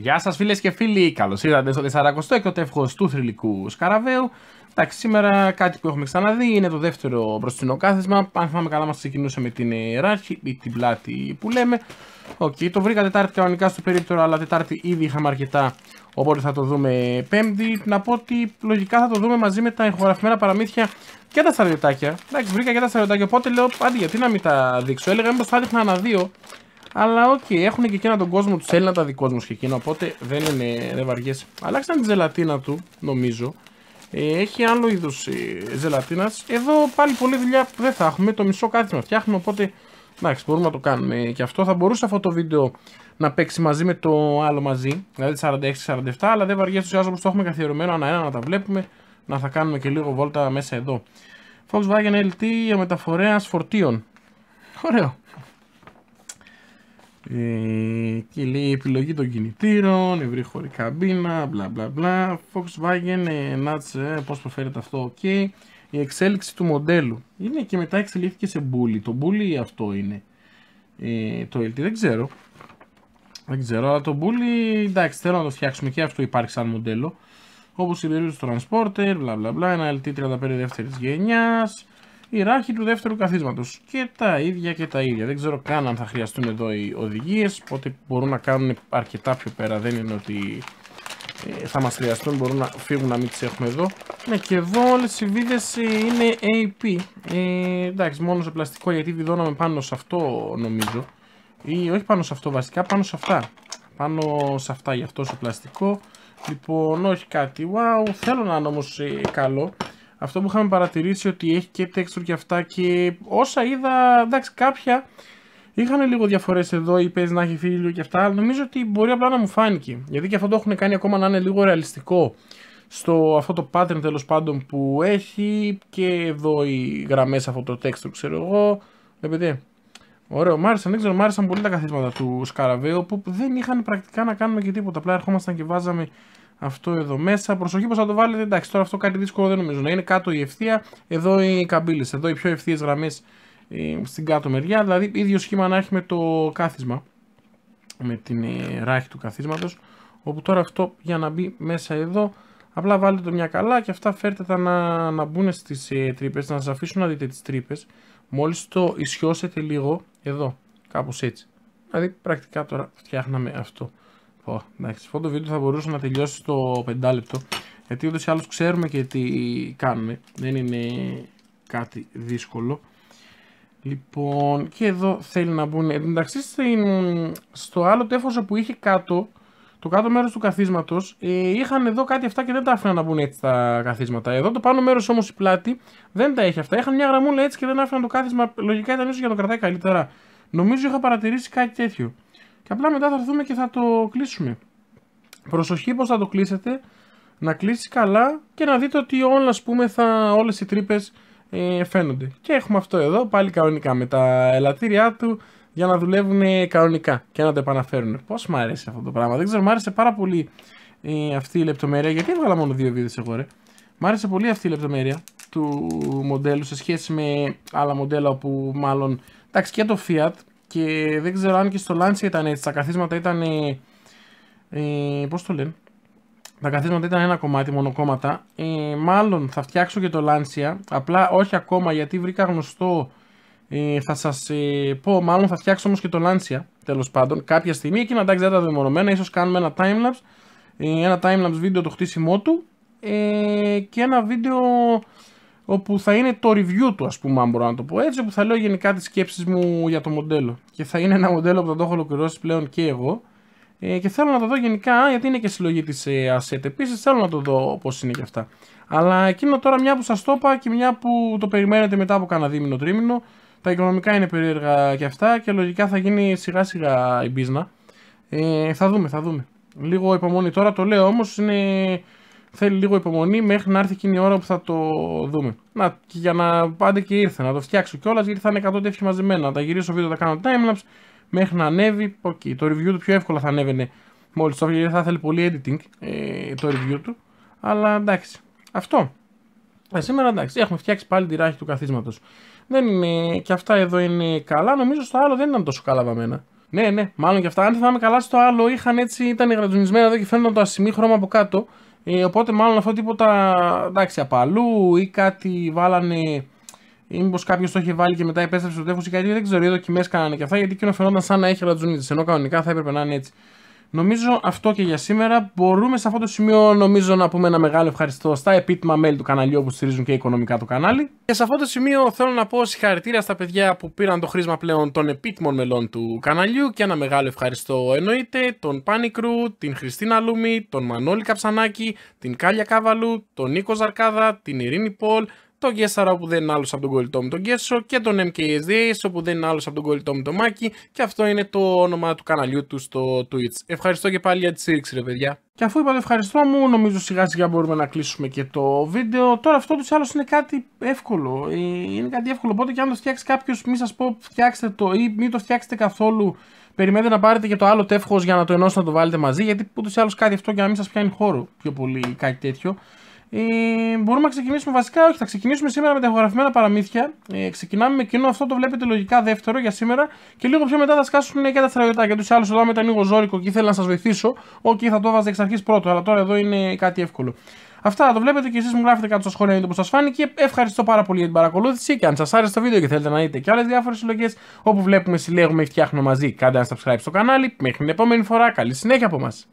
Γεια σας, φίλες και φίλοι. Καλώς ήρθατε στο 46ο τεύχο του θρηλυκού Σκαραβαίου. Εντάξει, σήμερα κάτι που έχουμε ξαναδεί είναι το δεύτερο μπροστινό κάθισμα. Αν θυμάμαι καλά, μας ξεκινούσε με την ιεράρχη ή την πλάτη που λέμε. Οκ, το βρήκα Τετάρτη κανονικά στο περίπτωρο αλλά Τετάρτη ήδη είχαμε αρκετά. Οπότε θα το δούμε Πέμπτη. Να πω ότι λογικά θα το δούμε μαζί με τα εγχωγραφημένα παραμύθια και τα σταριωτάκια. Εντάξει, βρήκα και τα σταριωτάκια. Οπότε λέω, πάντα, γιατί να μην τα δείξω. Έλεγα μήπως θα έδειχνα ένα δύο αλλά οκ, okay, έχουν και εκείνα τον κόσμο τους Έλληνα τα δικό μου και εκείνα, οπότε δεν, είναι, δεν Αλλάξαν τη ζελατίνα του, νομίζω. Ε, έχει άλλο είδο ε, ζελατίνας. Εδώ πάλι πολλή δουλειά δεν θα έχουμε. Το μισό κάθισμα φτιάχνουμε, οπότε εντάξει, μπορούμε να το κάνουμε. Και αυτό θα μπορούσε αυτό το βίντεο να παίξει μαζί με το άλλο μαζί, δηλαδή 46-47, αλλά δεν βαριέ. ουσιαστικά όπως το έχουμε καθιερωμένο ανά-ένα να τα βλέπουμε, να θα κάνουμε και λίγο βόλτα μέσα εδώ. Volkswagen LT, ο μεταφορέας φορτίων. Ωραίο. Ε, και λέει επιλογή των κινητήρων, ευρύ καμπίνα, μπλα μπλα μπλα, Volkswagen, ε, Nuts, ε, πώς προφέρεται αυτό, ok, η εξέλιξη του μοντέλου. Είναι και μετά εξελίχθηκε σε bully, το bully αυτό είναι, ε, το LT, δεν ξέρω, δεν ξέρω, αλλά το bully, εντάξει, θέλω να το φτιάξουμε και αυτό υπάρχει σαν μοντέλο, Όπως η περίπτωση του Transporter, μπλα μπλα μπλα, ένα LT35 δεύτερης γενιάς η ράχη του δεύτερου καθίσματος και τα ίδια και τα ίδια δεν ξέρω καν αν θα χρειαστούν εδώ οι οδηγίες οπότε μπορούν να κάνουν αρκετά πιο πέρα δεν είναι ότι ε, θα μας χρειαστούν μπορούν να φύγουν να μην τις έχουμε εδώ ναι και εδώ όλες οι βίδες ε, είναι AP ε, εντάξει μόνο σε πλαστικό γιατί βιδώναμε πάνω σε αυτό νομίζω ή όχι πάνω σε αυτό βασικά πάνω σε αυτά πάνω σε αυτά γι' αυτό σε πλαστικό λοιπόν όχι κάτι wow θέλω να είναι όμως ε, καλό αυτό που είχαμε παρατηρήσει ότι έχει και texture και αυτά και όσα είδα, εντάξει κάποια είχαν λίγο διαφορές εδώ ή παίζει να έχει λίγο και αυτά, αλλά νομίζω ότι μπορεί απλά να μου φάνηκε. Γιατί και αυτό το έχουν κάνει ακόμα να είναι λίγο ρεαλιστικό στο αυτό το pattern τέλος πάντων που έχει και εδώ οι γραμμές αυτό το texture ξέρω εγώ. Ρε παιδί, Ωραίο, μ' άρεσαν. Δεν ξέρω, μ' άρεσαν πολύ τα καθίσματα του Σκαραβέου που δεν είχαν πρακτικά να κάνουμε και τίποτα. Απλά ερχόμασταν και βάζαμε αυτό εδώ μέσα. Προσοχή πώ θα το βάλετε. Εντάξει, τώρα αυτό κάτι δύσκολο δεν νομίζω να είναι. Κάτω η ευθεία, εδώ οι καμπύλες. Εδώ οι πιο ευθείες γραμμές ε, στην κάτω μεριά. Δηλαδή, ίδιο σχήμα να έχει με το κάθισμα. Με την ε, ράχη του καθίσματος. Όπου τώρα αυτό για να μπει μέσα εδώ. Απλά βάλετε το μια καλά και αυτά φέρτε τα να, να μπουν στις ε, τρύπες. Να σας αφήσουν να δείτε τις τρύπες. Μόλις το ισιώσετε λίγο εδώ. Κάπως έτσι. Δηλαδή, πρακτικά τώρα φτιάχναμε αυτό. Ω, εντάξει, αυτό το βίντεο θα μπορούσε να τελειώσει στο πεντάλεπτο λεπτό. Γιατί ούτως ή άλλως ξέρουμε και τι κάνουμε. Δεν είναι κάτι δύσκολο. Λοιπόν, και εδώ θέλει να μπουν. Ε, εντάξει στο άλλο τέφος που είχε κάτω, το κάτω μέρος του καθίσματος, ε, είχαν εδώ κάτι αυτά και δεν τα άφηναν να μπουν έτσι τα καθίσματα. Εδώ το πάνω μέρος όμως η πλάτη δεν τα έχει αυτά. Είχαν μια γραμμούλα έτσι και δεν άφηναν το κάθισμα. Λογικά ήταν ίσως για να το κρατάει καλύτερα. Νομίζω είχα παρατηρήσει κάτι τέτοιο. Και απλά μετά θα έρθουμε και θα το κλείσουμε. Προσοχή πως θα το κλείσετε, να κλείσει καλά και να δείτε ότι όλα, ας πούμε, θα, όλες οι τρύπες ε, φαίνονται. Και έχουμε αυτό εδώ πάλι κανονικά με τα ελαττήριά του για να δουλεύουν ε, κανονικά και να τα επαναφέρουν. Πώς μου αρέσει αυτό το πράγμα, δεν ξέρω, μου άρεσε πάρα πολύ ε, αυτή η λεπτομέρεια. Γιατί έβγαλα μόνο δύο βίντεο εγώ ρε. Μ' άρεσε πολύ αυτή η λεπτομέρεια του μοντέλου σε σχέση με άλλα μοντέλα όπου μάλλον. Εντάξει και το Fiat και δεν ξέρω αν και στο Láncia ήταν έτσι. Τα καθίσματα ήταν. Ε, Πώς το λένε. Τα καθίσματα ήταν ένα κομμάτι, μονοκόμματα. Ε, μάλλον θα φτιάξω και το Lancia. Απλά όχι ακόμα γιατί βρήκα γνωστό. Ε, θα σας ε, πω, μάλλον θα φτιάξω όμως και το Lancia τέλος πάντων κάποια στιγμή. Εκείνα εντάξει δεν τα ίσως κάνουμε ένα timelapse. Ε, ένα timelapse βίντεο το χτίσιμό του. Ε, και ένα βίντεο όπου θα είναι το review του, ας πούμε, αν μπορώ να το πω έτσι, όπου θα λέω γενικά τις σκέψεις μου για το μοντέλο. Και θα είναι ένα μοντέλο που θα το έχω ολοκληρώσει πλέον και εγώ. Ε, και θέλω να το δω γενικά, γιατί είναι και συλλογή της ε, Asset. Επίσης, θέλω να το δω πώς είναι και αυτά. Αλλά εκείνο τώρα, μια που σας το είπα και μια που το περιμένετε μετά από κανένα δίμηνο τρίμηνο, τα οικονομικά είναι περίεργα και αυτά και λογικά θα γίνει σιγά σιγά η business. Ε, θα δούμε, θα δούμε. Λίγο υπομονή τώρα το λέω όμως είναι θέλει λίγο υπομονή μέχρι να έρθει εκείνη η ώρα που θα το δούμε. Να, και για να πάντε και ήρθε, να το φτιάξω κιόλας γιατί θα είναι 100 τέτοια μαζεμένα. Να τα γυρίσω βίντεο, τα κάνω timelapse μέχρι να ανέβει. Okay. Το review του πιο εύκολα θα ανέβαινε μόλις το γιατί θα θέλει πολύ editing ε, το review του. Αλλά εντάξει. Αυτό. Ε, σήμερα εντάξει, έχουμε φτιάξει πάλι τη ράχη του καθίσματος. Δεν είναι, και αυτά εδώ είναι καλά. Νομίζω στο άλλο δεν ήταν τόσο καλά βαμμένα. Ναι, ναι, μάλλον και αυτά. Αν θυμάμαι καλά, στο άλλο είχαν έτσι, ήταν γρατζουνισμένα εδώ και φαίνονταν το ασημή χρώμα από κάτω. Ε, οπότε μάλλον αυτό τίποτα εντάξει απαλού ή κάτι βάλανε ή μήπως κάποιος το είχε βάλει και μετά επέστρεψε το τέφο ή κάτι. Δεν ξέρω, οι δοκιμές κάνανε και αυτά γιατί εκείνο φαινόταν σαν να έχει ρατζουνίτη. Ενώ κανονικά θα έπρεπε να είναι έτσι. Νομίζω αυτό και για σήμερα. Μπορούμε σε αυτό το σημείο νομίζω να πούμε ένα μεγάλο ευχαριστώ στα επίτμα μέλη του καναλιού που στηρίζουν και οικονομικά το κανάλι. Και σε αυτό το σημείο θέλω να πω συγχαρητήρια στα παιδιά που πήραν το χρήσμα πλέον των επίτιμων μελών του καναλιού και ένα μεγάλο ευχαριστώ εννοείται τον Πάνικρου, την Χριστίνα Λούμη, τον Μανώλη Καψανάκη, την Κάλια Κάβαλου, τον Νίκο Ζαρκάδα, την Ειρήνη Πολ, το Γκέσαρα που δεν είναι άλλος από τον κολλητό μου τον γέσο και τον MKSDS όπου δεν είναι άλλος από τον κολλητό μου τον Μάκη και αυτό είναι το όνομα του καναλιού του στο Twitch. Ευχαριστώ και πάλι για τη στήριξη ρε παιδιά. Και αφού είπατε ευχαριστώ μου, νομίζω σιγά σιγά μπορούμε να κλείσουμε και το βίντεο. Τώρα αυτό τους άλλους είναι κάτι εύκολο. Ε, είναι κάτι εύκολο. Οπότε και αν το φτιάξει κάποιος, μην σας πω φτιάξτε το ή μην το φτιάξετε καθόλου. Περιμένετε να πάρετε και το άλλο τεύχος για να το ενώσετε να το βάλετε μαζί. Γιατί ούτως ή άλλως κάτι αυτό για να μην σας πιάνει χώρο πιο πολύ κάτι τέτοιο. Ε, μπορούμε να ξεκινήσουμε βασικά, όχι, θα ξεκινήσουμε σήμερα με τα εγγραφημένα παραμύθια. Ε, ξεκινάμε με κοινό, αυτό το βλέπετε λογικά δεύτερο για σήμερα. Και λίγο πιο μετά θα σκάσουν και τα στρατιωτά. Γιατί του άλλου εδώ μετά είναι λίγο ζώρικο και ήθελα να σας βοηθήσω. Οκ, θα το βάζα εξ αρχής πρώτο, αλλά τώρα εδώ είναι κάτι εύκολο. Αυτά το βλέπετε και εσείς μου γράφετε κάτω στα σχόλια είναι το που σας φάνηκε. Ευχαριστώ πάρα πολύ για την παρακολούθηση και αν σας άρεσε το βίντεο και θέλετε να δείτε και άλλες διάφορες συλλογές όπου βλέπουμε, συλλέγουμε ή φτιάχνουμε μαζί, κάντε ένα subscribe στο κανάλι. Μέχρι την επόμενη φορά, καλή συνέχεια από μας.